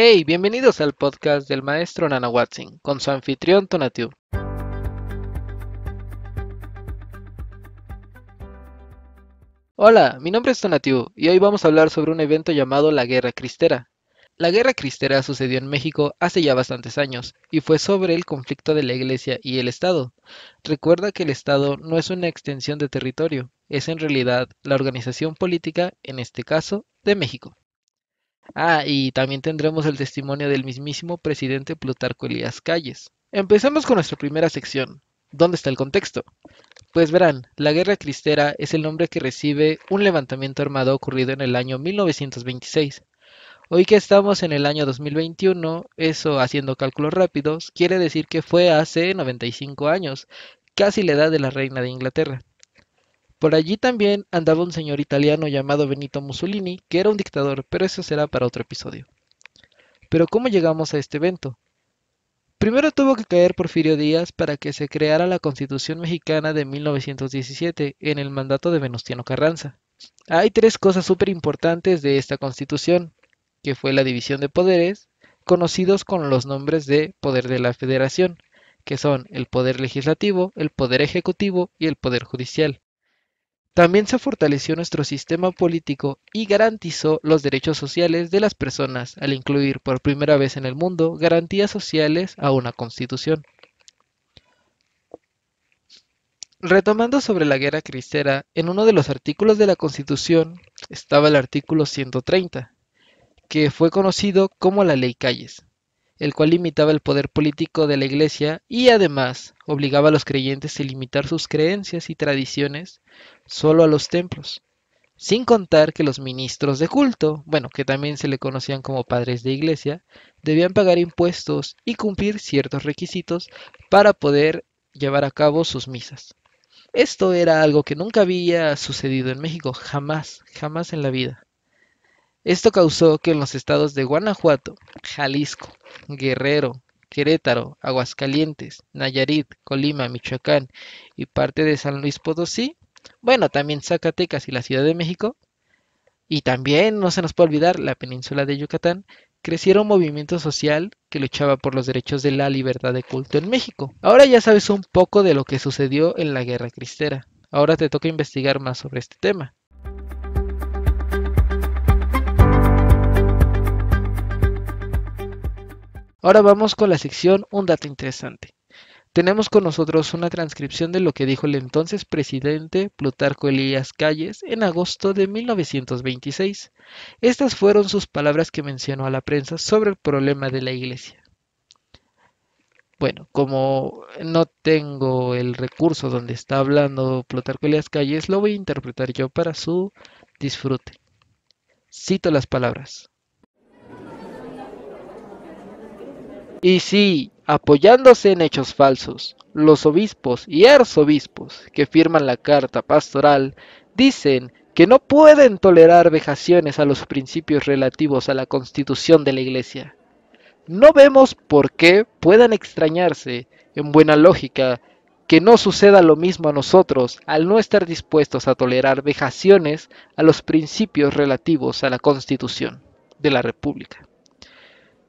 Hey, bienvenidos al podcast del maestro Nana Watson con su anfitrión Tonatiu. Hola, mi nombre es Tonatiu y hoy vamos a hablar sobre un evento llamado la Guerra Cristera. La Guerra Cristera sucedió en México hace ya bastantes años y fue sobre el conflicto de la Iglesia y el Estado. Recuerda que el Estado no es una extensión de territorio, es en realidad la organización política, en este caso, de México. Ah, y también tendremos el testimonio del mismísimo presidente Plutarco Elías Calles. Empezamos con nuestra primera sección. ¿Dónde está el contexto? Pues verán, la Guerra Cristera es el nombre que recibe un levantamiento armado ocurrido en el año 1926. Hoy que estamos en el año 2021, eso haciendo cálculos rápidos, quiere decir que fue hace 95 años, casi la edad de la reina de Inglaterra. Por allí también andaba un señor italiano llamado Benito Mussolini, que era un dictador, pero eso será para otro episodio. Pero ¿cómo llegamos a este evento? Primero tuvo que caer Porfirio Díaz para que se creara la Constitución Mexicana de 1917 en el mandato de Venustiano Carranza. Hay tres cosas súper importantes de esta Constitución, que fue la división de poderes, conocidos con los nombres de poder de la Federación, que son el poder legislativo, el poder ejecutivo y el poder judicial. También se fortaleció nuestro sistema político y garantizó los derechos sociales de las personas al incluir por primera vez en el mundo garantías sociales a una constitución. Retomando sobre la guerra cristera, en uno de los artículos de la Constitución estaba el artículo 130, que fue conocido como la Ley Calles el cual limitaba el poder político de la Iglesia y además obligaba a los creyentes a limitar sus creencias y tradiciones solo a los templos, sin contar que los ministros de culto, bueno, que también se le conocían como padres de Iglesia, debían pagar impuestos y cumplir ciertos requisitos para poder llevar a cabo sus misas. Esto era algo que nunca había sucedido en México, jamás, jamás en la vida. Esto causó que en los estados de Guanajuato, Jalisco, Guerrero, Querétaro, Aguascalientes, Nayarit, Colima, Michoacán y parte de San Luis Potosí, bueno, también Zacatecas y la Ciudad de México, y también no se nos puede olvidar la península de Yucatán, creciera un movimiento social que luchaba por los derechos de la libertad de culto en México. Ahora ya sabes un poco de lo que sucedió en la Guerra Cristera. Ahora te toca investigar más sobre este tema. Ahora vamos con la sección Un dato interesante. Tenemos con nosotros una transcripción de lo que dijo el entonces presidente Plutarco Elías Calles en agosto de 1926. Estas fueron sus palabras que mencionó a la prensa sobre el problema de la iglesia. Bueno, como no tengo el recurso donde está hablando Plutarco Elías Calles, lo voy a interpretar yo para su disfrute. Cito las palabras. Y si, apoyándose en hechos falsos, los obispos y arzobispos que firman la carta pastoral dicen que no pueden tolerar vejaciones a los principios relativos a la constitución de la Iglesia. No vemos por qué puedan extrañarse, en buena lógica, que no suceda lo mismo a nosotros al no estar dispuestos a tolerar vejaciones a los principios relativos a la constitución de la República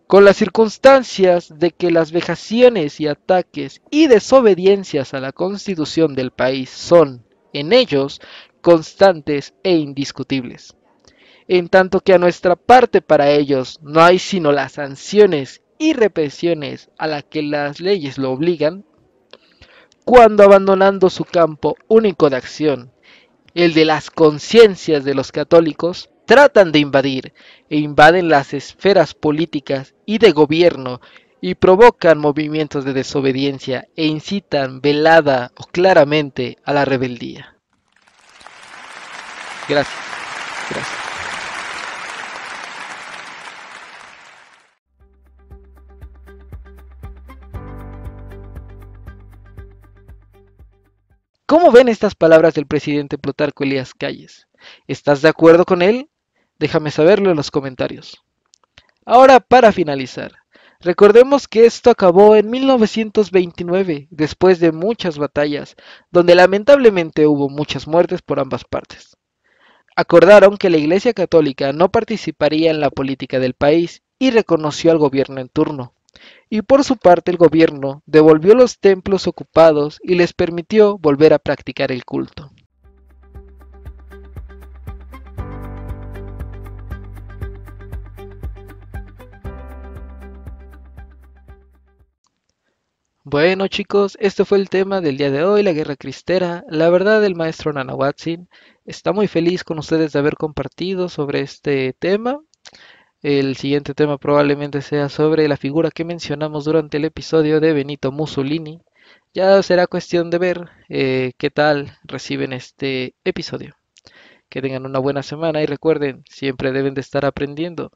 con las circunstancias de que las vejaciones y ataques y desobediencias a la constitución del país son, en ellos, constantes e indiscutibles. En tanto que a nuestra parte para ellos no hay sino las sanciones y represiones a las que las leyes lo obligan, cuando abandonando su campo único de acción, el de las conciencias de los católicos, tratan de invadir e invaden las esferas políticas y de gobierno y provocan movimientos de desobediencia e incitan velada o claramente a la rebeldía. Gracias. ¿Cómo ven estas palabras del presidente Plutarco Elías Calles? ¿Estás de acuerdo con él Déjame saberlo en los comentarios. Ahora, para finalizar, recordemos que esto acabó en 1929, después de muchas batallas, donde lamentablemente hubo muchas muertes por ambas partes. Acordaron que la Iglesia Católica no participaría en la política del país y reconoció al gobierno en turno. Y por su parte el gobierno devolvió los templos ocupados y les permitió volver a practicar el culto. Bueno chicos, este fue el tema del día de hoy, la guerra cristera. La verdad el maestro Nana está muy feliz con ustedes de haber compartido sobre este tema. El siguiente tema probablemente sea sobre la figura que mencionamos durante el episodio de Benito Mussolini. Ya será cuestión de ver eh, qué tal reciben este episodio. Que tengan una buena semana y recuerden, siempre deben de estar aprendiendo.